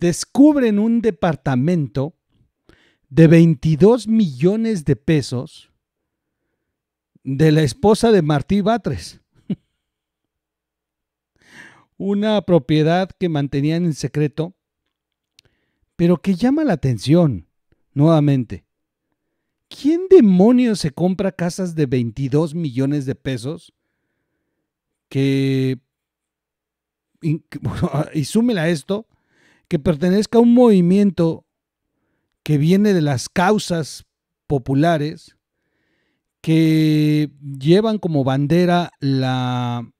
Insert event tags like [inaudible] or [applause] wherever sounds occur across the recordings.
descubren un departamento de 22 millones de pesos de la esposa de Martí Batres. [laughs] Una propiedad que mantenían en secreto, pero que llama la atención nuevamente. ¿Quién demonios se compra casas de 22 millones de pesos que [laughs] y súmela a esto, que pertenezca a un movimiento que viene de las causas populares, que llevan como bandera la,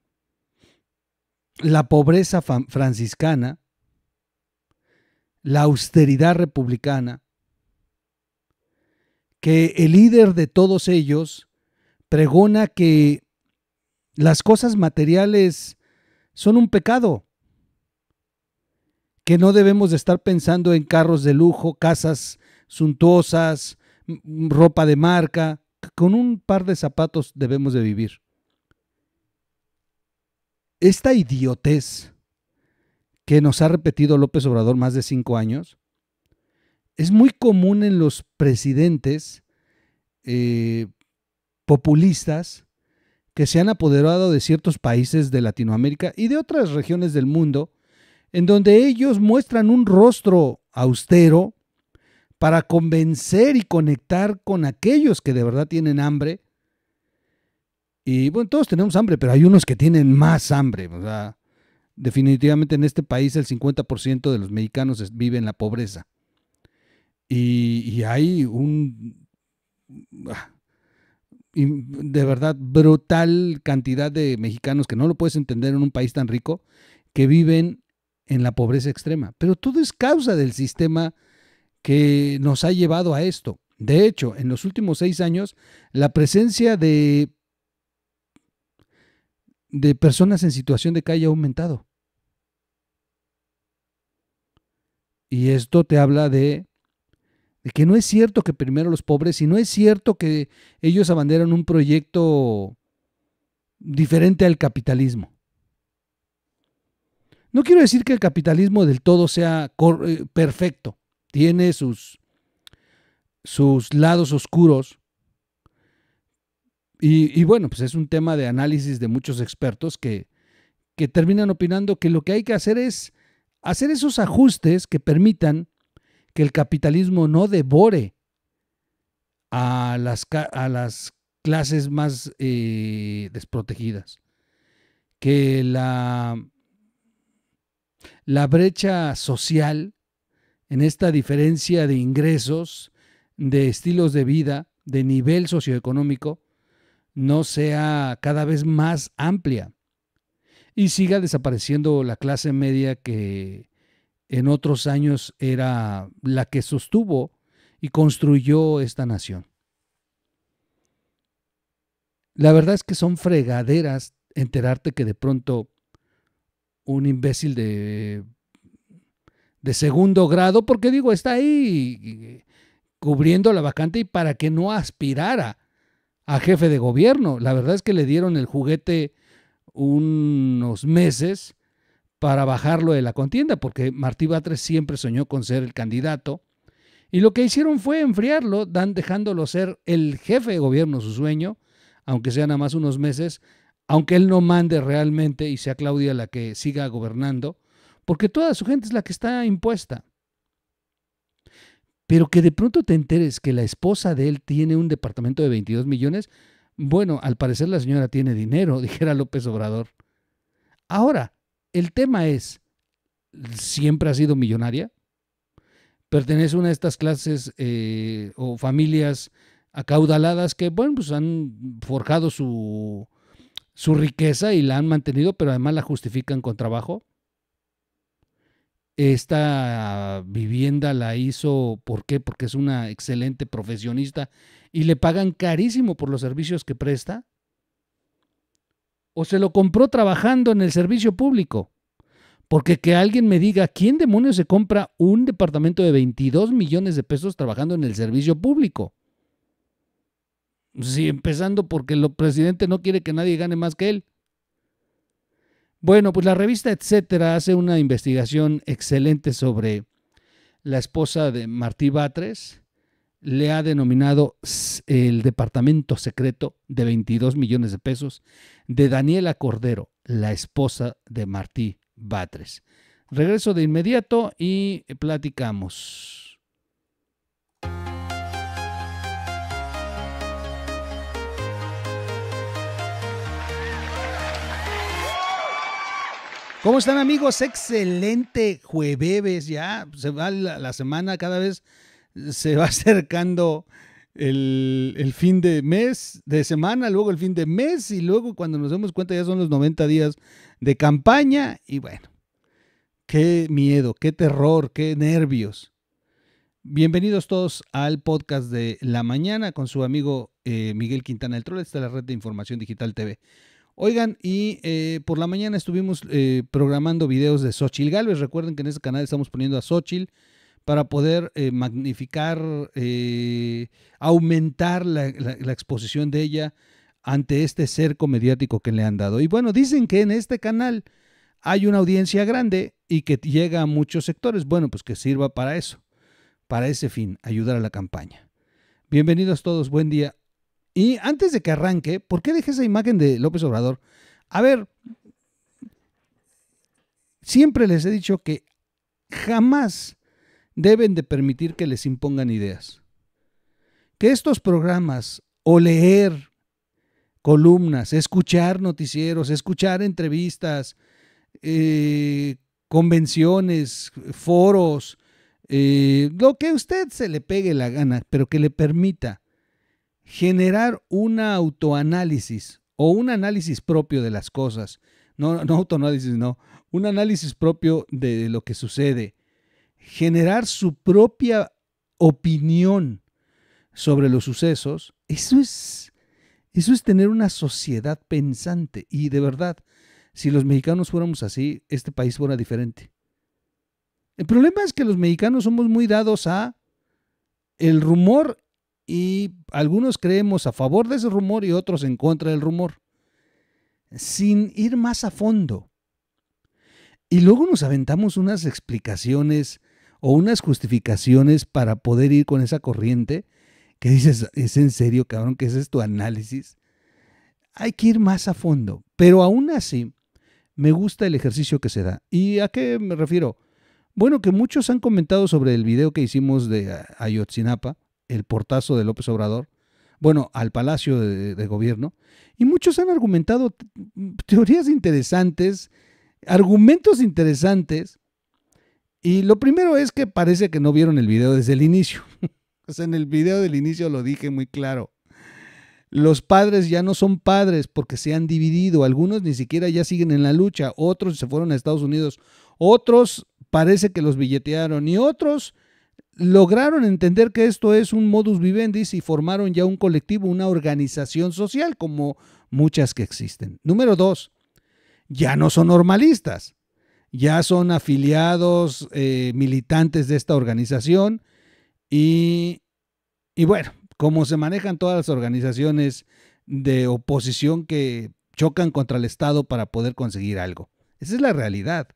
la pobreza franciscana, la austeridad republicana, que el líder de todos ellos pregona que las cosas materiales son un pecado, que no debemos de estar pensando en carros de lujo, casas suntuosas, ropa de marca. Con un par de zapatos debemos de vivir. Esta idiotez que nos ha repetido López Obrador más de cinco años es muy común en los presidentes eh, populistas que se han apoderado de ciertos países de Latinoamérica y de otras regiones del mundo en donde ellos muestran un rostro austero para convencer y conectar con aquellos que de verdad tienen hambre. Y bueno, todos tenemos hambre, pero hay unos que tienen más hambre. O sea, definitivamente en este país el 50% de los mexicanos vive en la pobreza. Y, hay un... Ah, de verdad brutal cantidad de mexicanos que no lo puedes entender en un país tan rico, que viven en la pobreza extrema. Pero todo es causa del sistema que nos ha llevado a esto. De hecho, en los últimos seis años, la presencia de, de personas en situación de calle ha aumentado. Y esto te habla de, de que no es cierto que primero los pobres, y no es cierto que ellos abanderan un proyecto diferente al capitalismo. No quiero decir que el capitalismo del todo sea eh, perfecto, tiene sus, sus lados oscuros. Y, bueno, pues es un tema de análisis de muchos expertos que, terminan opinando que lo que hay que hacer es hacer esos ajustes que permitan que el capitalismo no devore a las, a las clases más eh, desprotegidas. Que la la brecha social en esta diferencia de ingresos, de estilos de vida, de nivel socioeconómico, no sea cada vez más amplia y siga desapareciendo la clase media que en otros años era la que sostuvo y construyó esta nación. La verdad es que son fregaderas enterarte que de pronto un imbécil de, de segundo grado, porque digo, está ahí cubriendo la vacante y para que no aspirara a jefe de gobierno. La verdad es que le dieron el juguete unos meses para bajarlo de la contienda, porque Martí Batres siempre soñó con ser el candidato. Y lo que hicieron fue enfriarlo, dan, dejándolo ser el jefe de gobierno, su sueño, aunque sea nada más unos meses, aunque él no mande realmente y sea Claudia la que siga gobernando, porque toda su gente es la que está impuesta. Pero que de pronto te enteres que la esposa de él tiene un departamento de 22 millones, bueno, al parecer la señora tiene dinero, [laughs] dijera López Obrador. Ahora, el tema es, ¿siempre ha sido millonaria? ¿Pertenece a una de estas clases eh, o familias acaudaladas que, bueno, pues han forjado su, su riqueza y la han mantenido, pero además la justifican con trabajo. Esta vivienda la hizo, ¿por qué? Porque es una excelente profesionista y le pagan carísimo por los servicios que presta. O se lo compró trabajando en el servicio público. Porque que alguien me diga, ¿quién demonios se compra un departamento de 22 millones de pesos trabajando en el servicio público? Sí, empezando porque el presidente no quiere que nadie gane más que él. Bueno, pues la revista Etcétera hace una investigación excelente sobre la esposa de Martí Batres. Le ha denominado el departamento secreto de 22 millones de pesos de Daniela Cordero, la esposa de Martí Batres. Regreso de inmediato y platicamos. ¿Cómo están amigos? Excelente jueves ya. Se va la, semana cada vez se va [laughs] acercando el, fin de mes, de semana, luego el fin de mes y luego cuando nos demos cuenta ya son los 90 días de campaña y bueno, qué miedo, qué terror, qué nervios. Bienvenidos todos al podcast de la mañana con su amigo eh, Miguel Quintana, el troll de la red de información digital TV. Oigan, y eh, por la mañana estuvimos eh, programando videos de Xochil Galvez. Recuerden que en este canal estamos poniendo a Xochil para poder eh, magnificar, aumentar la, la, exposición de ella ante este cerco mediático que le han dado. Y bueno, dicen que en este canal hay una audiencia grande y que llega a muchos sectores. Bueno, pues que sirva para eso, para ese fin, ayudar a la campaña. Bienvenidos todos, buen día. Y antes de que arranque, ¿por qué dejé esa imagen de López Obrador? A ver, siempre les he dicho que jamás deben de permitir que les impongan ideas. Que estos programas o leer columnas, escuchar noticieros, escuchar entrevistas, eh, convenciones, foros, eh, lo que a usted se le pegue la gana, pero que le permita generar un autoanálisis o un análisis propio de las cosas. No, no autoanálisis, no. Un análisis propio de lo que sucede. Generar su propia opinión sobre los sucesos. Eso es, eso es tener una sociedad pensante. Y de verdad, si los mexicanos fuéramos así, este país fuera diferente. El problema es que los mexicanos somos muy dados a el rumor y algunos creemos a favor de ese rumor y otros en contra del rumor, sin ir más a fondo. Y luego nos aventamos unas explicaciones o unas justificaciones para poder ir con esa corriente que dices, es en serio, cabrón, que ese es tu análisis. Hay que ir más a fondo, pero aún así me gusta el ejercicio que se da. ¿Y a qué me refiero? Bueno, que muchos han comentado sobre el video que hicimos de Ayotzinapa, el portazo de López Obrador, bueno, al Palacio de, Gobierno, y muchos han argumentado mm, teorías interesantes, argumentos interesantes, y lo primero es que parece que no vieron el video desde el inicio. [laughs] o sea, en el video del inicio lo dije muy claro. Los padres ya no son padres porque se han dividido. Algunos ni siquiera ya siguen en la lucha. Otros se fueron a Estados Unidos. Otros parece que los billetearon. Y otros lograron entender que esto es un modus vivendi y formaron ya un colectivo, una organización social, como muchas que existen. Número dos, ya no son normalistas, ya son afiliados, eh, militantes de esta organización y, y bueno, como se manejan todas las organizaciones de oposición que chocan contra el Estado para poder conseguir algo. Esa es la realidad.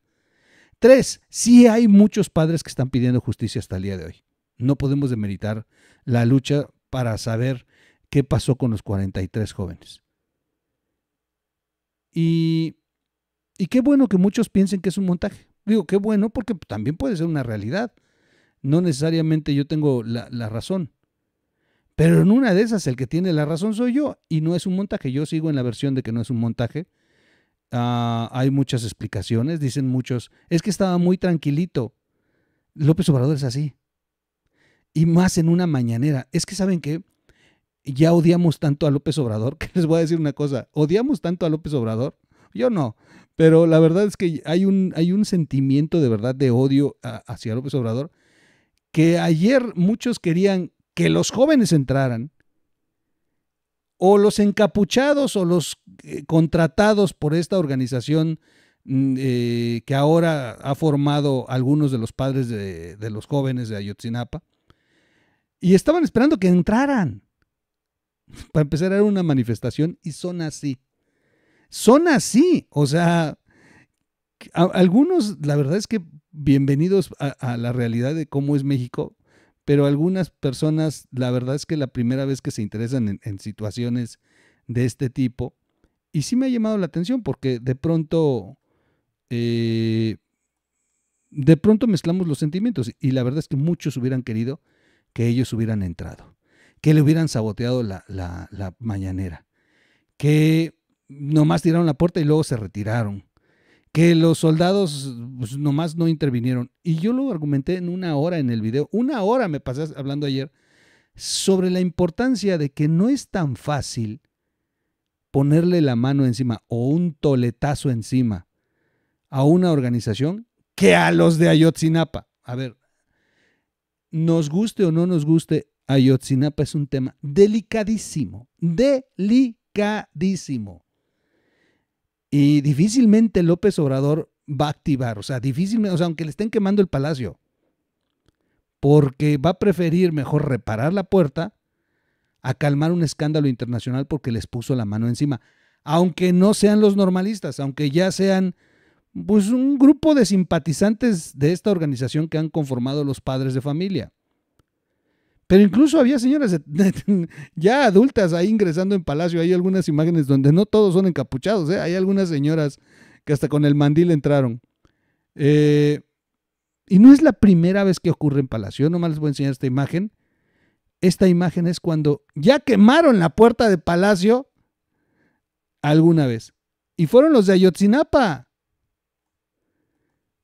Tres, sí hay muchos padres que están pidiendo justicia hasta el día de hoy. No podemos demeritar la lucha para saber qué pasó con los 43 jóvenes. Y, qué bueno que muchos piensen que es un montaje. Digo, qué bueno porque también puede ser una realidad. No necesariamente yo tengo la razón. Pero en una de esas el que tiene la razón soy yo y no es un montaje. Yo sigo en la versión de que no es un montaje Ah, hay muchas explicaciones, dicen muchos, es que estaba muy tranquilito. López Obrador es así. Y más en una mañanera. Es que saben que ya odiamos tanto a López Obrador, [laughs] que les voy a decir una cosa, odiamos tanto a López Obrador. Yo no, pero la verdad es que hay un, hay un sentimiento de verdad de odio hacia López Obrador, que ayer muchos querían que los jóvenes entraran, o los encapuchados o los eh, contratados por esta organización mm, eh, que ahora ha formado algunos de los padres de, los jóvenes de Ayotzinapa, y estaban esperando que entraran. [laughs] Para empezar era una manifestación y son así. Son así, o sea, algunos, la verdad es que bienvenidos a, a la realidad de cómo es México, pero algunas personas, la verdad es que la primera vez que se interesan en, situaciones de este tipo, y sí me ha llamado la atención porque de pronto, eh, de pronto mezclamos los sentimientos y la verdad es que muchos hubieran querido que ellos hubieran entrado, que le hubieran saboteado la mañanera, que nomás tiraron la puerta y luego se retiraron, que los soldados pues, nomás no intervinieron. Y yo lo argumenté en una hora en el video, una hora me pasé hablando ayer, sobre la importancia de que no es tan fácil ponerle la mano encima o un toletazo encima a una organización que a los de Ayotzinapa. A ver, nos guste o no nos guste, Ayotzinapa es un tema delicadísimo, delicadísimo. Y difícilmente López Obrador va a activar, o sea, difícilmente, o sea, aunque le estén quemando el palacio, porque va a preferir mejor reparar la puerta a calmar un escándalo internacional porque les puso la mano encima, aunque no sean los normalistas, aunque ya sean pues un grupo de simpatizantes de esta organización que han conformado los padres de familia. Pero incluso había señoras [laughs] ya adultas ahí ingresando en Palacio. Hay algunas imágenes donde no todos son encapuchados. ¿eh? Hay algunas señoras que hasta con el mandil entraron. Eh, y no es la primera vez que ocurre en Palacio. Yo nomás les voy a enseñar esta imagen. Esta imagen es cuando ya quemaron la puerta de Palacio alguna vez. Y fueron los de Ayotzinapa.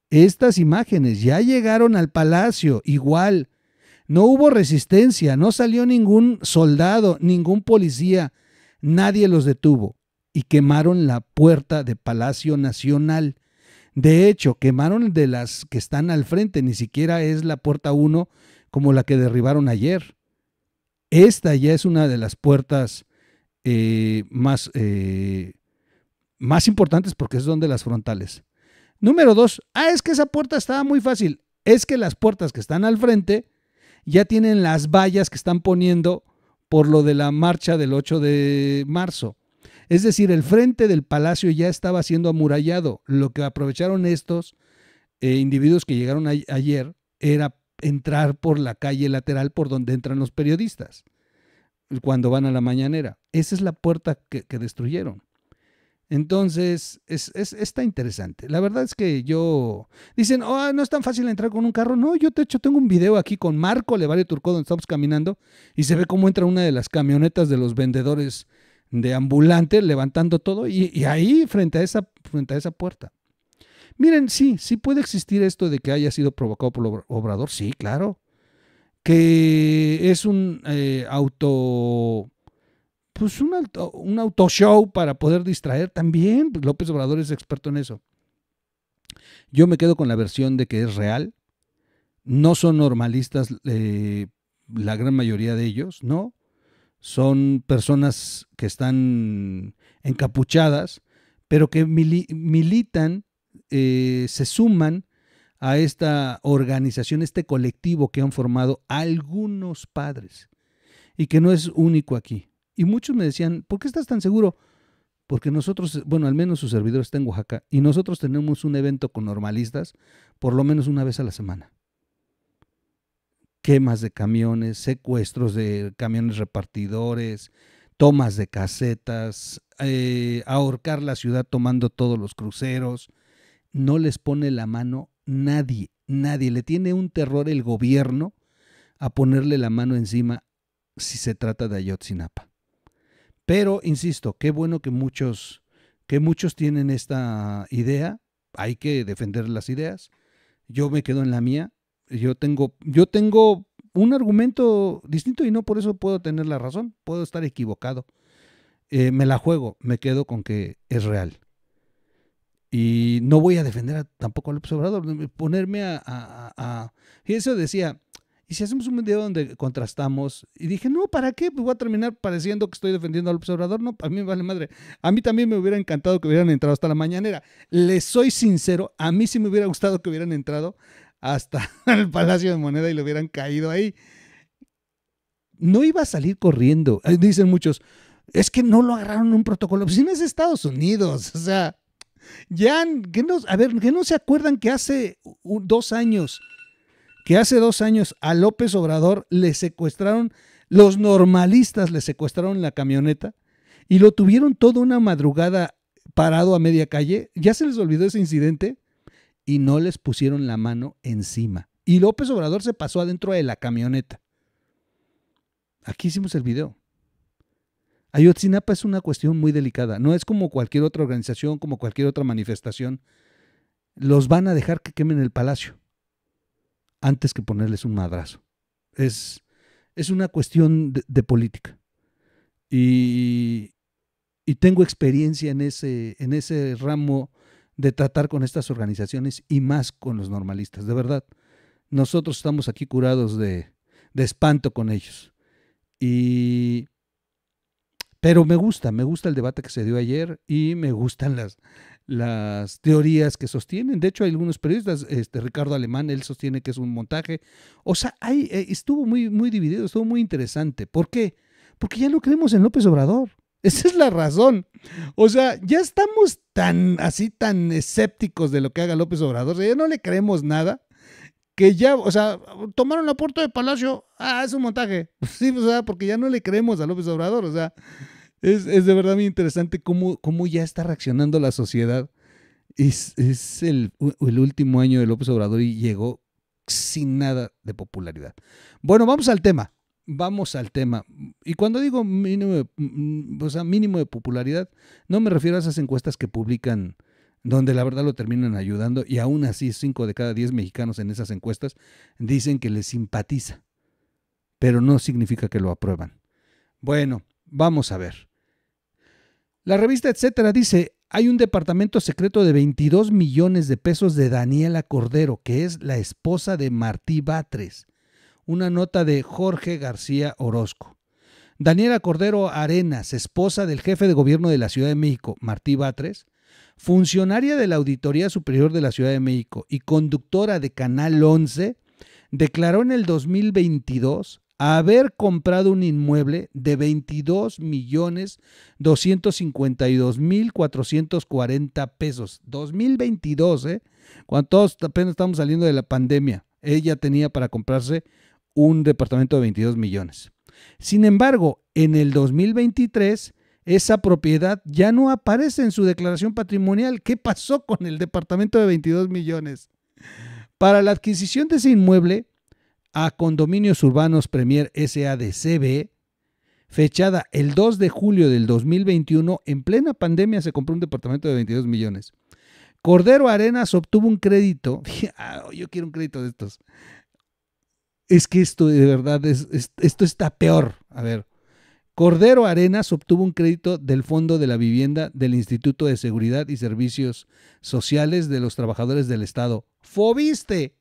Estas imágenes ya llegaron al Palacio igual no hubo resistencia, no salió ningún soldado, ningún policía, nadie los detuvo y quemaron la puerta de Palacio Nacional. De hecho, quemaron de las que están al frente, ni siquiera es la puerta 1 como la que derribaron ayer. Esta ya es una de las puertas eh, más, eh, más importantes porque es donde las frontales. Número 2, ah, es que esa puerta estaba muy fácil. Es que las puertas que están al frente ya tienen las vallas que están poniendo por lo de la marcha del 8 de marzo. Es decir, el frente del palacio ya estaba siendo amurallado. Lo que aprovecharon estos eh, individuos que llegaron ayer era entrar por la calle lateral por donde entran los periodistas cuando van a la mañanera. Esa es la puerta que destruyeron. Entonces, es, es, está interesante. La verdad es que yo... Dicen, oh, no es tan fácil entrar con un carro. No, yo te hecho tengo un video aquí con Marco Levario Turcó donde estamos caminando y se ve cómo entra una de las camionetas de los vendedores de ambulantes levantando todo y, ahí frente a, esa, frente a esa puerta. Miren, sí, sí puede existir esto de que haya sido provocado por Obrador. Sí, claro. Que es un eh, auto pues un, auto, un autoshow para poder distraer también. Pues, López Obrador es experto en eso. Yo me quedo con la versión de que es real. No son normalistas eh, la gran mayoría de ellos, ¿no? Son personas que están encapuchadas, pero que militan, eh, se suman a esta organización, este colectivo que han formado algunos padres y que no es único aquí. Y muchos me decían, ¿por qué estás tan seguro? Porque nosotros, bueno, al menos su servidor está en Oaxaca y nosotros tenemos un evento con normalistas por lo menos una vez a la semana. Quemas de camiones, secuestros de camiones repartidores, tomas de casetas, eh, ahorcar la ciudad tomando todos los cruceros. No les pone la mano nadie, nadie. Le tiene un terror el gobierno a ponerle la mano encima si se trata de Ayotzinapa. Pero, insisto, qué bueno que muchos, que muchos tienen esta idea. Hay que defender las ideas. Yo me quedo en la mía. Yo tengo, yo tengo un argumento distinto y no por eso puedo tener la razón. Puedo estar equivocado. Eh, me la juego, me quedo con que es real. Y no voy a defender tampoco al observador. Ponerme a, a, Y eso decía, si hacemos un video donde contrastamos, y dije, no, ¿para qué? Pues voy a terminar pareciendo que estoy defendiendo al observador. No, a mí me vale madre. A mí también me hubiera encantado que hubieran entrado hasta la mañanera. Les soy sincero, a mí sí me hubiera gustado que hubieran entrado hasta el [laughs] Palacio de Moneda y lo hubieran caído ahí. No iba a salir corriendo. Dicen muchos, es que no lo agarraron en un protocolo. Pues, si no es Estados Unidos, o sea, ya, que no, a ver, que no se acuerdan que hace dos años que hace dos años a López Obrador le secuestraron, los normalistas le secuestraron la camioneta y lo tuvieron toda una madrugada parado a media calle. Ya se les olvidó ese incidente y no les pusieron la mano encima. Y López Obrador se pasó adentro de la camioneta. Aquí hicimos el video. Ayotzinapa es una cuestión muy delicada. No es como cualquier otra organización, como cualquier otra manifestación. Los van a dejar que quemen el palacio antes que ponerles un madrazo. Es, es una cuestión de, política. Y, y, tengo experiencia en ese, en ese ramo de tratar con estas organizaciones y más con los normalistas, de verdad. Nosotros estamos aquí curados de, espanto con ellos. pero me gusta, me gusta el debate que se dio ayer y me gustan las, las teorías que sostienen. De hecho, hay algunos periodistas, este Ricardo Alemán, él sostiene que es un montaje. O sea, hay, eh, estuvo muy, muy dividido, estuvo muy interesante. ¿Por qué? Porque ya no creemos en López Obrador. [laughs] Esa es la razón. O sea, ya estamos tan así, tan escépticos de lo que haga López Obrador. ya no le creemos nada. Que ya, o sea, tomaron la puerta de Palacio. Ah, es un montaje. [laughs] Sí, o sea, porque ya no le creemos a López Obrador. O sea, es, de verdad muy interesante cómo, ya está reaccionando la sociedad. Es, es el, último año de López Obrador y llegó sin nada de popularidad. Bueno, vamos al tema. Vamos al tema. Y cuando digo mínimo, mm, mínimo de popularidad, no me refiero a esas encuestas que publican donde la verdad lo terminan ayudando y aún así 5 de cada 10 mexicanos en esas encuestas dicen que les simpatiza, pero no significa que lo aprueban. Bueno, vamos a ver. La revista Etcétera dice, hay un departamento secreto de 22 millones de pesos de Daniela Cordero, que es la esposa de Martí Batres. Una nota de Jorge García Orozco. Daniela Cordero Arenas, esposa del jefe de gobierno de la Ciudad de México, Martí Batres, funcionaria de la Auditoría Superior de la Ciudad de México y conductora de Canal 11, declaró en el 2022 haber comprado un inmueble de 22 millones 252 mil 440 pesos. 2022, ¿eh? Cuando todos apenas estamos saliendo de la pandemia, ella tenía para comprarse un departamento de 22 millones. Sin embargo, en el 2023, esa propiedad ya no aparece en su declaración patrimonial. ¿Qué pasó con el departamento de 22 millones? Para la adquisición de ese inmueble, a Condominios Urbanos Premier SADCB, fechada el 2 de julio del 2021, en plena pandemia se compró un departamento de 22 millones. Cordero Arenas obtuvo un crédito. [laughs] Ah, yo quiero un crédito de estos. Es que esto de verdad, es, esto está peor. A ver. Cordero Arenas obtuvo un crédito del Fondo de la Vivienda del Instituto de Seguridad y Servicios Sociales de los Trabajadores del Estado. ¡Fobiste!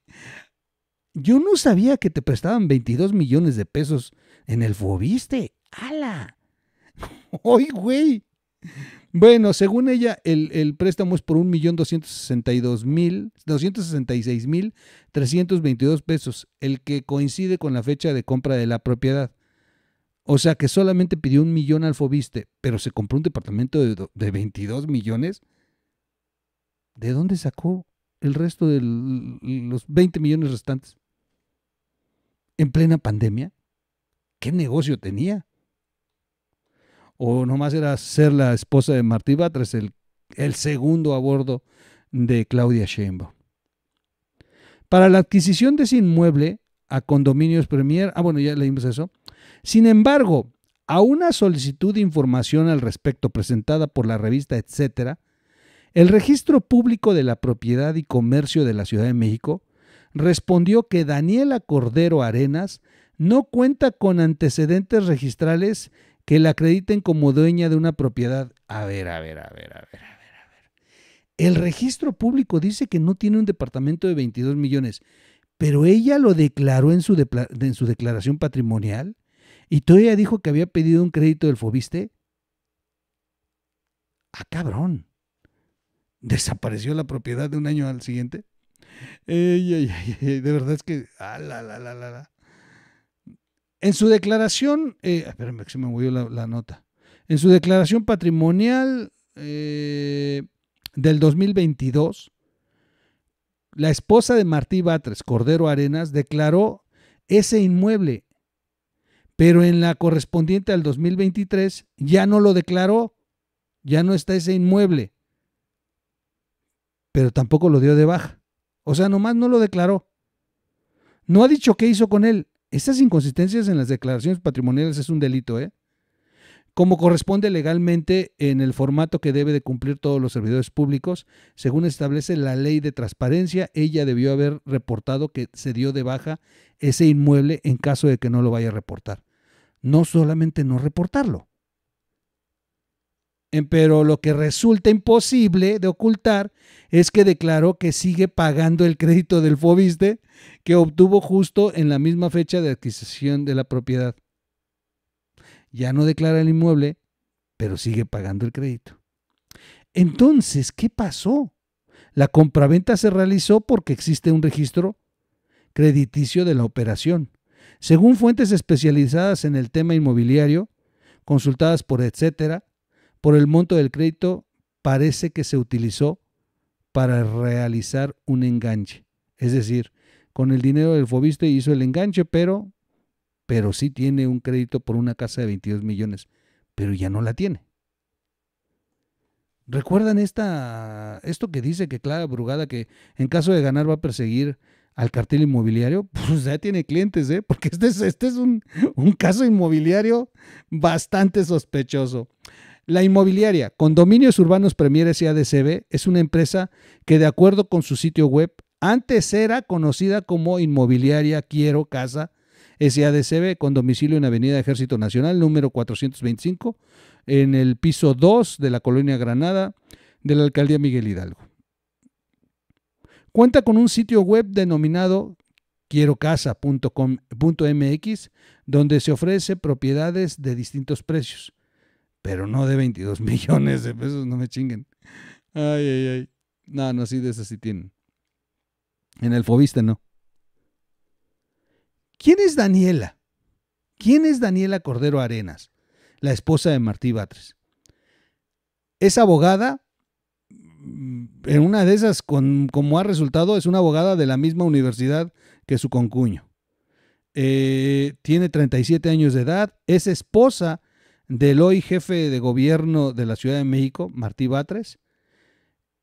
Yo no sabía que te prestaban 22 millones de pesos en el Fobiste. ¡Hala! [laughs] ¡Ay, güey! Bueno, según ella, el, préstamo es por 1.266.322 pesos, el que coincide con la fecha de compra de la propiedad. O sea que solamente pidió un millón al Fobiste, pero se compró un departamento de, de 22 millones. ¿De dónde sacó el resto de los 20 millones restantes? en plena pandemia? ¿Qué negocio tenía? ¿O nomás era ser la esposa de Martí Batres, el, segundo a bordo de Claudia Sheinbaum? Para la adquisición de ese inmueble a Condominios Premier, ah bueno, ya leímos eso. Sin embargo, a una solicitud de información al respecto presentada por la revista Etcétera, el Registro Público de la Propiedad y Comercio de la Ciudad de México respondió que Daniela Cordero Arenas no cuenta con antecedentes registrales que la acrediten como dueña de una propiedad. A ver, a ver, a ver, a ver, a ver, a ver. El registro público dice que no tiene un departamento de 22 millones, pero ella lo declaró en su, en su declaración patrimonial y todavía dijo que había pedido un crédito del Fobiste. Ah, cabrón. ¿Desapareció la propiedad de un año al siguiente? de verdad es que... Ah, en su declaración... Eh, la, nota. En su declaración patrimonial eh, del 2022, la esposa de Martí Batres, Cordero Arenas, declaró ese inmueble, pero en la correspondiente al 2023 ya no lo declaró, ya no está ese inmueble, pero tampoco lo dio de baja. O sea, nomás no lo declaró. No ha dicho qué hizo con él. Estas inconsistencias en las declaraciones patrimoniales es un delito, ¿eh? Como corresponde legalmente en el formato que debe de cumplir todos los servidores públicos, según establece la ley de transparencia, ella debió haber reportado que se dio de baja ese inmueble en caso de que no lo vaya a reportar. No solamente no reportarlo, pero lo que resulta imposible de ocultar es que declaró que sigue pagando el crédito del Fobiste que obtuvo justo en la misma fecha de adquisición de la propiedad. Ya no declara el inmueble, pero sigue pagando el crédito. Entonces, ¿qué pasó? La compraventa se realizó porque existe un registro crediticio de la operación. Según fuentes especializadas en el tema inmobiliario, consultadas por etcétera, por el monto del crédito parece que se utilizó para realizar un enganche. Es decir, con el dinero del Fobiste hizo el enganche, pero, pero sí tiene un crédito por una casa de 22 millones, pero ya no la tiene. ¿Recuerdan esta, esto que dice que Clara Brugada, que en caso de ganar va a perseguir al cartel inmobiliario? [laughs] Pues ya tiene clientes, ¿eh? porque este es, este es un, un caso inmobiliario bastante sospechoso. La inmobiliaria Condominios Urbanos Premieres y es una empresa que de acuerdo con su sitio web antes era conocida como Inmobiliaria Quiero Casa SADCB con domicilio en Avenida Ejército Nacional número 425 en el piso 2 de la colonia Granada de la alcaldía Miguel Hidalgo. Cuenta con un sitio web denominado quierocasa.com.mx donde se ofrece propiedades de distintos precios pero no de 22 [laughs] millones de pesos, no me chinguen. Ay, ay, ay. No, no, sí, de esas sí tienen. En el fobiste no. ¿Quién es Daniela? ¿Quién es Daniela Cordero Arenas, la esposa de Martí Batres? Es abogada, mm, en una de esas, como ha resultado, es una abogada de la misma universidad que su concuño. Eh, tiene 37 años de edad, es esposa del hoy jefe de gobierno de la Ciudad de México, Martí Batres.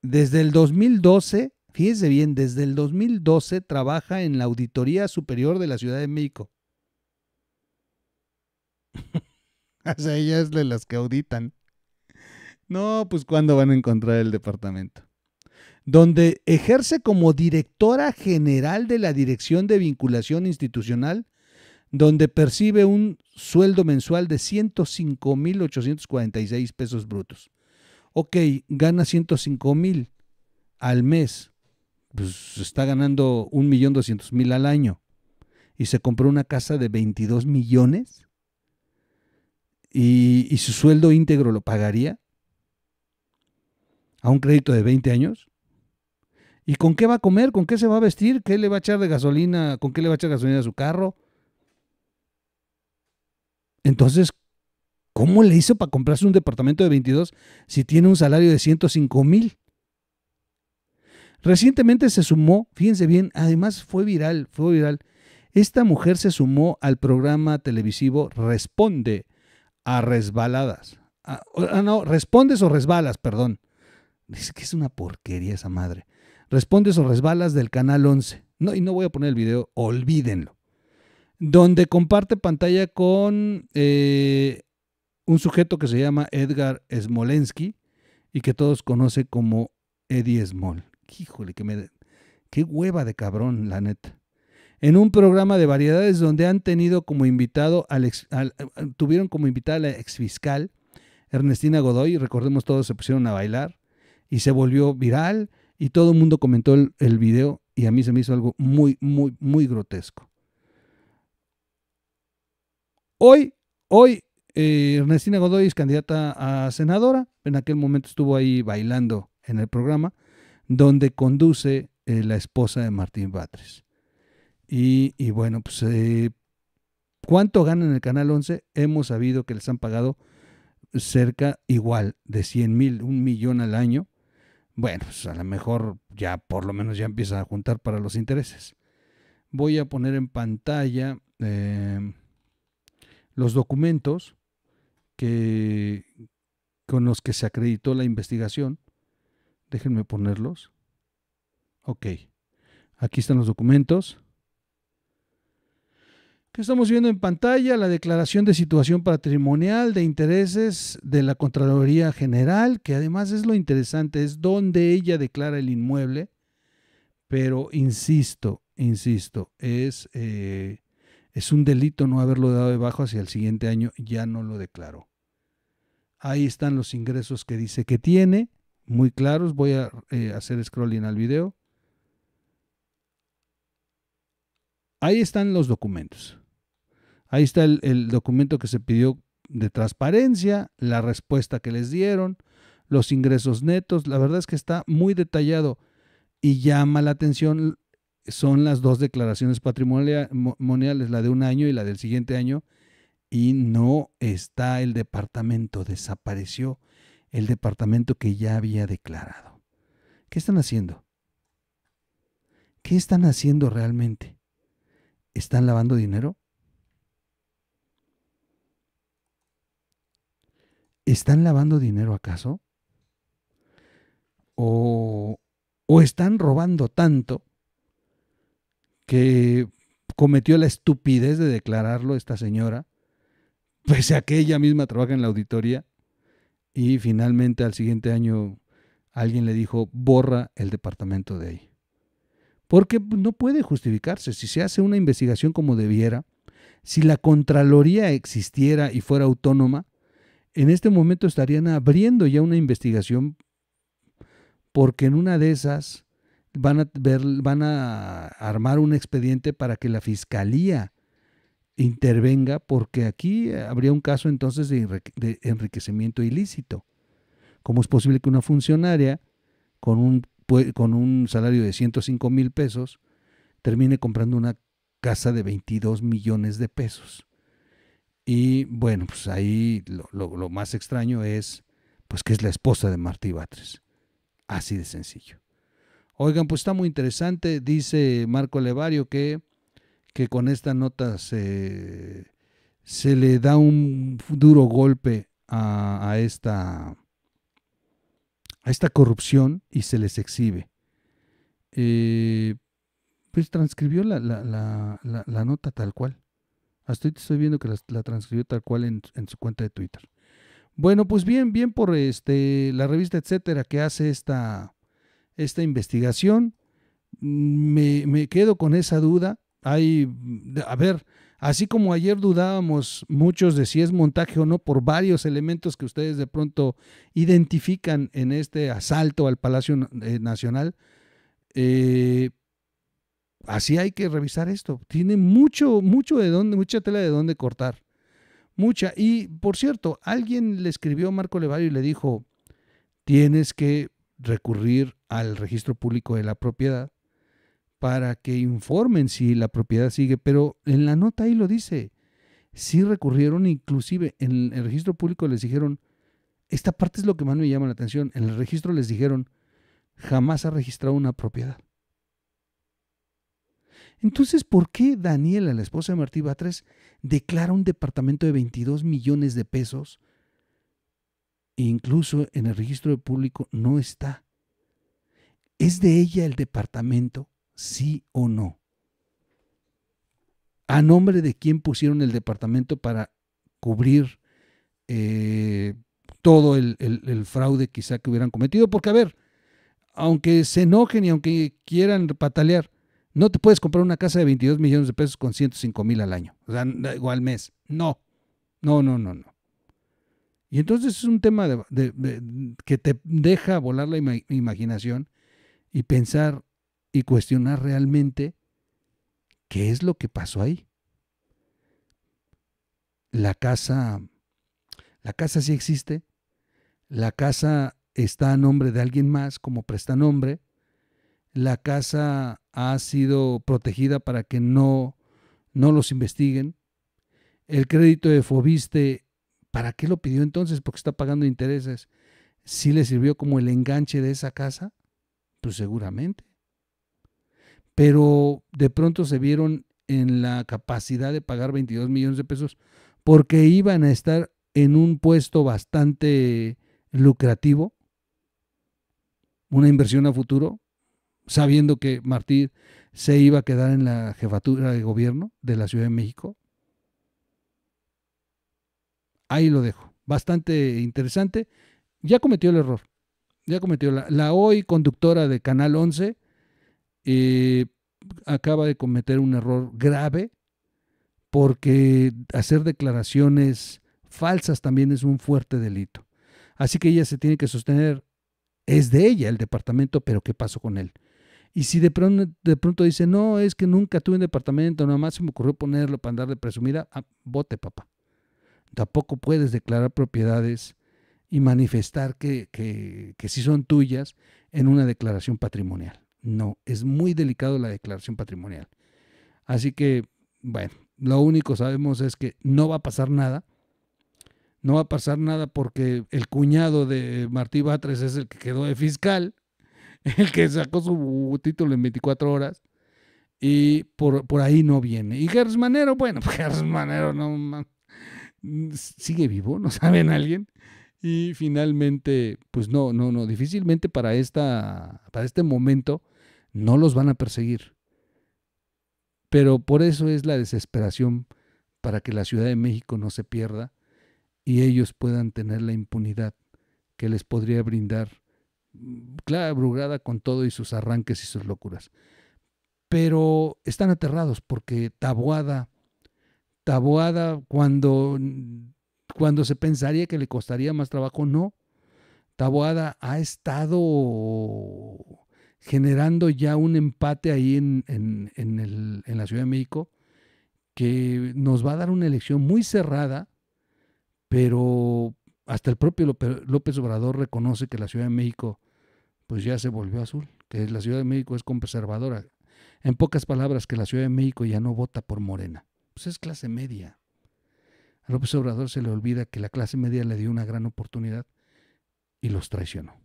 Desde el 2012, fíjense bien, desde el 2012 trabaja en la Auditoría Superior de la Ciudad de México. [laughs] o sea, ella es de las que auditan. No, pues ¿cuándo van a encontrar el departamento? Donde ejerce como directora general de la Dirección de Vinculación Institucional, donde percibe un sueldo mensual de 105.846 pesos brutos. Ok, gana 105.000 al mes, pues está ganando 1.200.000 al año y se compró una casa de 22 millones y, y su sueldo íntegro lo pagaría a un crédito de 20 años. ¿Y con qué va a comer? ¿Con qué se va a vestir? ¿Qué le va a echar de gasolina? ¿Con qué le va a echar gasolina a su carro? Entonces, ¿cómo le hizo para comprarse un departamento de 22 si tiene un salario de 105 mil? Recientemente se sumó, fíjense bien, además fue viral, fue viral. Esta mujer se sumó al programa televisivo Responde a Resbaladas. Ah, ah no, respondes o resbalas, perdón. Es que es una porquería esa madre. Respondes o resbalas del canal 11. No, y no voy a poner el video, olvídenlo donde comparte pantalla con eh, un sujeto que se llama Edgar Smolensky y que todos conocen como Eddie Smol. Híjole, que me, qué hueva de cabrón, la neta. En un programa de variedades donde han tenido como invitado al, eh, tuvieron como invitada a la exfiscal Ernestina Godoy, recordemos todos se pusieron a bailar y se volvió viral y todo el mundo comentó el video y a mí se me hizo algo muy, muy, muy grotesco. Hoy, hoy, eh, Ernestina Godoy es candidata a senadora. En aquel momento estuvo ahí bailando en el programa, donde conduce eh, la esposa de Martín Batres. Y, bueno, pues, eh, ¿cuánto ganan en el Canal 11? Hemos sabido que les han pagado cerca igual de 100 mil, un millón al año. Bueno, pues a lo mejor ya por lo menos ya empieza a juntar para los intereses. Voy a poner en pantalla em, los documentos que, con los que se acreditó la investigación. Déjenme ponerlos. Ok. Aquí están los documentos. Que estamos viendo en pantalla la declaración de situación patrimonial de intereses de la Contraloría General, que además es lo interesante, es donde ella declara el inmueble, pero insisto, insisto, es eh, es un delito no haberlo dado debajo hacia el siguiente año, ya no lo declaró. Ahí están los ingresos que dice que tiene, muy claros. Voy a eh, hacer scrolling al video. Ahí están los documentos. Ahí está el documento que se pidió de transparencia, la respuesta que les dieron, los ingresos netos. La verdad es que está muy detallado y llama la atención son las dos declaraciones patrimoniales, la de un año y la del siguiente año, y no está el departamento, desapareció el departamento que ya había declarado. ¿Qué están haciendo? ¿Qué están haciendo realmente? ¿Están lavando dinero? ¿Están lavando dinero acaso? ¿O, o están robando tanto que cometió la estupidez de declararlo esta señora, pese a que ella misma trabaja en la auditoría, y finalmente al siguiente año alguien le dijo, borra el departamento de ahí. Porque no puede justificarse, si se hace una investigación como debiera, si la Contraloría existiera y fuera autónoma, en este momento estarían abriendo ya una investigación porque en una de esas van a, ver, van a armar un expediente para que la fiscalía intervenga, porque aquí habría un caso entonces de, enriquecimiento ilícito. ¿Cómo es posible que una funcionaria con un, con un salario de 105 mil pesos termine comprando una casa de 22 millones de pesos? Y bueno, pues ahí lo, más extraño es pues que es la esposa de Martí Batres. Así de sencillo. Oigan, pues está muy interesante, dice Marco Levario que, que con esta nota se, le da un duro golpe a, esta, a esta corrupción y se les exhibe. Eh, pues transcribió la, nota tal cual. estoy viendo que la, transcribió tal cual en, su cuenta de Twitter. Bueno, pues bien, bien por este, la revista Etcétera que hace esta, esta investigación. Me, quedo con esa duda. Hay, a ver, así como ayer dudábamos muchos de si es montaje o no por varios elementos que ustedes de pronto identifican en este asalto al Palacio eh, Nacional, eh, así hay que revisar esto. Tiene mucho, mucho de dónde, mucha tela de dónde cortar. Mucha. Y por cierto, alguien le escribió a Marco Levario y le dijo, tienes que recurrir al registro público de la propiedad para que informen si la propiedad sigue, pero en la nota ahí lo dice, sí recurrieron, inclusive en el registro público les dijeron, esta parte es lo que más me llama la atención, en el registro les dijeron, jamás ha registrado una propiedad. Entonces, ¿por qué Daniela, la esposa de Martí Batres, declara un departamento de 22 millones de pesos e incluso en el registro público no está. ¿Es de ella el departamento, sí o no? ¿A nombre de quién pusieron el departamento para cubrir eh, todo el, fraude quizá que hubieran cometido? Porque, a ver, aunque se enojen y aunque quieran patalear, no te puedes comprar una casa de 22 millones de pesos con 105 mil al año, o sea, igual mes. No, no, no, no, no. Y entonces es un tema que te deja volar la imaginación y pensar y cuestionar realmente qué es lo que pasó ahí. La casa, la casa sí existe, la casa está a nombre de alguien más como prestanombre, la casa ha sido protegida para que no, no los investiguen, el crédito de Fobiste ¿Para qué lo pidió entonces? Porque está pagando intereses. ¿Sí le sirvió como el enganche de esa casa? Pues seguramente. Pero de pronto se vieron en la capacidad de pagar 22 millones de pesos porque iban a estar en un puesto bastante lucrativo, una inversión a futuro, sabiendo que Martí se iba a quedar en la jefatura de gobierno de la Ciudad de México, Ahí lo dejo. Bastante interesante. Ya cometió el error. Ya cometió la, la hoy conductora de Canal 11. Eh, acaba de cometer un error grave porque hacer declaraciones falsas también es un fuerte delito. Así que ella se tiene que sostener, es de ella el departamento, pero ¿qué pasó con él? Y si de pronto, de pronto dice, no, es que nunca tuve un departamento, nada más se me ocurrió ponerlo para andar de presumida, ah, bote, papá. Tampoco puedes declarar propiedades y manifestar que, que, sí son tuyas en una declaración patrimonial. No, es muy delicado la declaración patrimonial. Así que, bueno, lo único sabemos es que no va a pasar nada. No va a pasar nada porque el cuñado de Martí Batres es el que quedó de fiscal, [laughs] el que sacó su título en 24 horas y por, por ahí no viene. Y Gers Manero, bueno, [laughs] Gers Manero no sigue vivo, no [laughs] saben alguien. Y finalmente, pues no, no, no, difícilmente para, esta, para este momento no los van a perseguir. Pero por eso es la desesperación para que la Ciudad de México no se pierda y ellos puedan tener la impunidad que les podría brindar mm, Clara Brugada con todo y sus arranques y sus locuras. Pero están aterrados porque Tabuada Taboada, cuando, cuando se pensaría que le costaría más trabajo, no. Taboada ha estado generando ya un empate ahí en, la Ciudad de México que nos va a dar una elección muy cerrada, pero hasta el propio López Obrador reconoce que la Ciudad de México pues ya se volvió azul, que la Ciudad de México es conservadora. En pocas palabras, que la Ciudad de México ya no vota por Morena pues es clase media. A López Obrador se le olvida que la clase media le dio una gran oportunidad y los traicionó.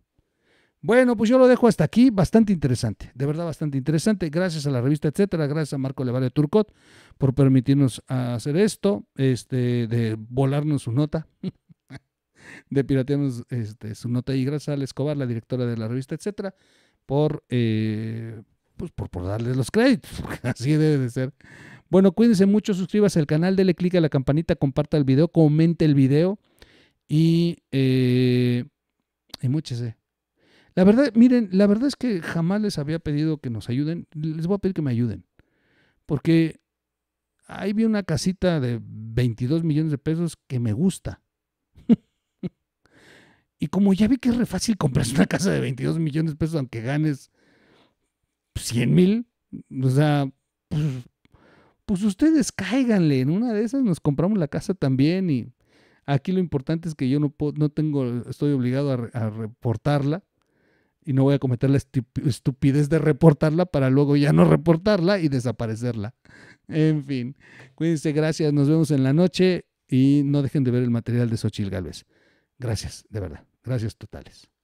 Bueno, pues yo lo dejo hasta aquí, bastante interesante, de verdad bastante interesante. Gracias a la revista Etcétera, gracias a Marco de Turcot por permitirnos hacer esto, este, de volarnos su nota, [laughs] de piratearnos este, su nota y gracias a Escobar, la directora de la revista Etcétera, por, eh, pues, por, por darles los créditos, [laughs] así debe de ser bueno, cuídense mucho, suscríbase al canal, dele click a la campanita, comparta el video, comente el video y, eh, y múchese. Eh. La verdad, miren, la verdad es que jamás les había pedido que nos ayuden. Les voy a pedir que me ayuden. Porque ahí vi una casita de 22 millones de pesos que me gusta. [laughs] y como ya vi que es re fácil comprarse una casa de 22 millones de pesos aunque ganes 100 mil, o sea, pues, pues ustedes cáiganle, en una de esas nos compramos la casa también y aquí lo importante es que yo no, no tengo, estoy obligado a, reportarla y no voy a cometer la estupidez de reportarla para luego ya no reportarla y desaparecerla. En fin, cuídense, gracias, nos vemos en la noche y no dejen de ver el material de Xochil Gálvez. Gracias, de verdad, gracias totales.